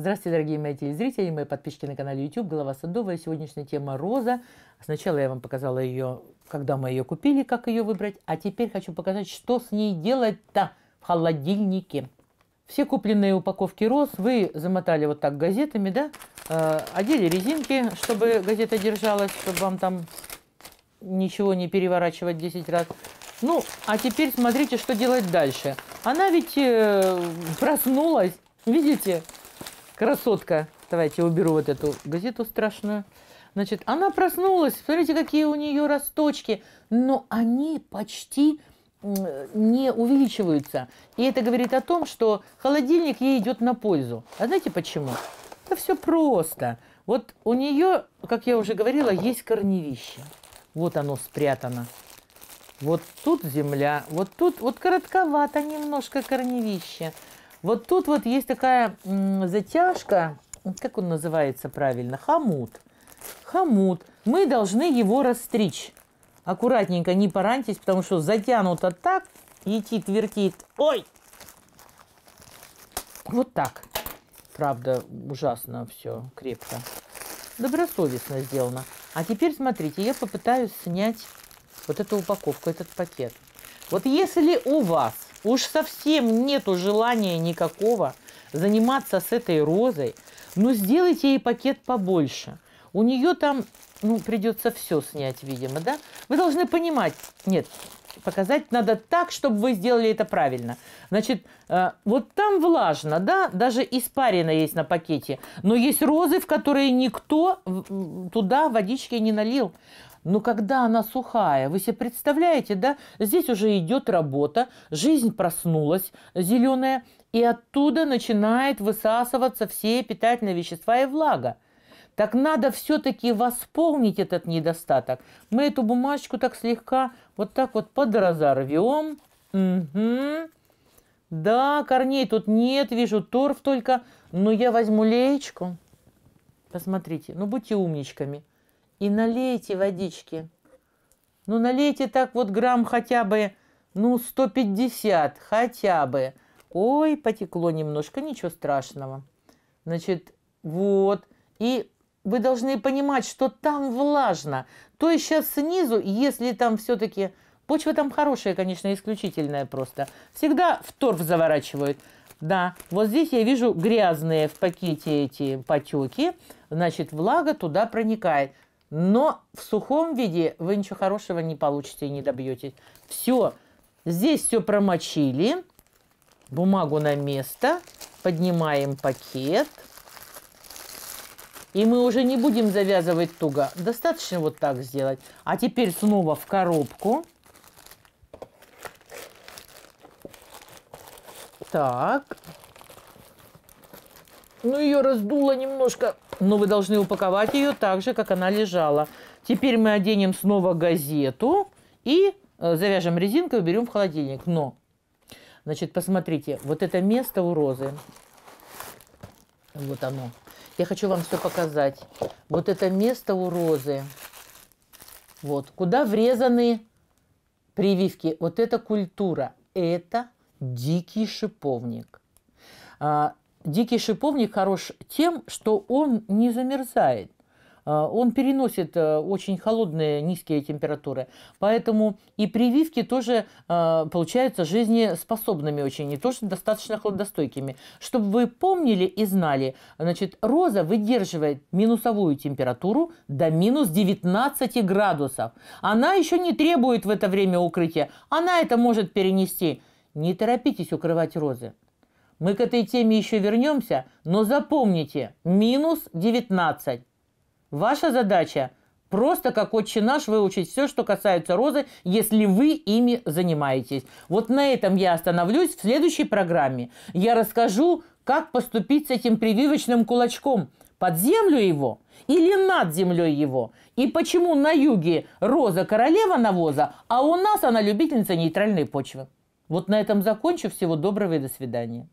Здравствуйте, дорогие мои телезрители, мои подписчики на канале YouTube, Голова Садовая. Сегодняшняя тема роза. Сначала я вам показала ее, когда мы ее купили, как ее выбрать. А теперь хочу показать, что с ней делать-то в холодильнике. Все купленные упаковки роз вы замотали вот так газетами, да? Э, одели резинки, чтобы газета держалась, чтобы вам там ничего не переворачивать 10 раз. Ну, а теперь смотрите, что делать дальше. Она ведь э, проснулась, видите? Видите? красотка. Давайте уберу вот эту газету страшную. Значит, она проснулась. Смотрите, какие у нее росточки. Но они почти не увеличиваются. И это говорит о том, что холодильник ей идет на пользу. А знаете почему? Это все просто. Вот у нее, как я уже говорила, есть корневище. Вот оно спрятано. Вот тут земля, вот тут, вот коротковато немножко корневище. Вот тут вот есть такая затяжка, как он называется правильно, хомут. Хомут. Мы должны его расстричь. Аккуратненько, не пораньтесь, потому что затянуто так, етит, вертит. Ой! Вот так. Правда, ужасно все крепко. Добросовестно сделано. А теперь смотрите, я попытаюсь снять вот эту упаковку, этот пакет. Вот если у вас Уж совсем нету желания никакого заниматься с этой розой. Но сделайте ей пакет побольше. У нее там, ну, придется все снять, видимо, да? Вы должны понимать, нет, показать надо так, чтобы вы сделали это правильно. Значит, э, вот там влажно, да, даже испарина есть на пакете, но есть розы, в которые никто туда водички не налил. Но «Ну, когда она сухая, вы себе представляете, да? Здесь уже идет работа, жизнь проснулась зеленая, и оттуда начинает высасываться все питательные вещества и влага. Так надо все-таки восполнить этот недостаток. Мы эту бумажечку так слегка вот так вот подразорвем. Угу. Да, корней тут нет, вижу торф только, но ну, я возьму леечку. Посмотрите, ну будьте умничками и налейте водички. Ну, налейте так вот грамм хотя бы, ну, 150 хотя бы. Ой, потекло немножко, ничего страшного. Значит, вот. И вы должны понимать, что там влажно. То есть сейчас снизу, если там все-таки... Почва там хорошая, конечно, исключительная просто. Всегда в торф заворачивают. Да, вот здесь я вижу грязные в пакете эти потеки. Значит, влага туда проникает. Но в сухом виде вы ничего хорошего не получите и не добьетесь. Все, здесь все промочили. Бумагу на место. Поднимаем пакет. И мы уже не будем завязывать туго. Достаточно вот так сделать. А теперь снова в коробку. Так. Ну, ее раздуло немножко но вы должны упаковать ее так же, как она лежала. Теперь мы оденем снова газету и э, завяжем резинкой, уберем в холодильник. Но, значит, посмотрите, вот это место у розы, вот оно. Я хочу вам все показать. Вот это место у розы, вот, куда врезаны прививки. Вот это культура, это дикий шиповник. А, Дикий шиповник хорош тем, что он не замерзает. А, он переносит э, очень холодные низкие температуры. Поэтому и прививки тоже а, получаются жизнеспособными очень, и тоже достаточно холодостойкими. Чтобы вы помнили и знали, значит, роза выдерживает минусовую температуру до минус 19 градусов. Она еще не требует в это время укрытия. Она это может перенести. Не торопитесь укрывать розы. Мы к этой теме еще вернемся, но запомните, минус 19. Ваша задача – просто как отче наш выучить все, что касается розы, если вы ими занимаетесь. Вот на этом я остановлюсь в следующей программе. Я расскажу, как поступить с этим прививочным кулачком. Под землю его или над землей его? И почему на юге роза королева навоза, а у нас она любительница нейтральной почвы? Вот на этом закончу. Всего доброго и до свидания.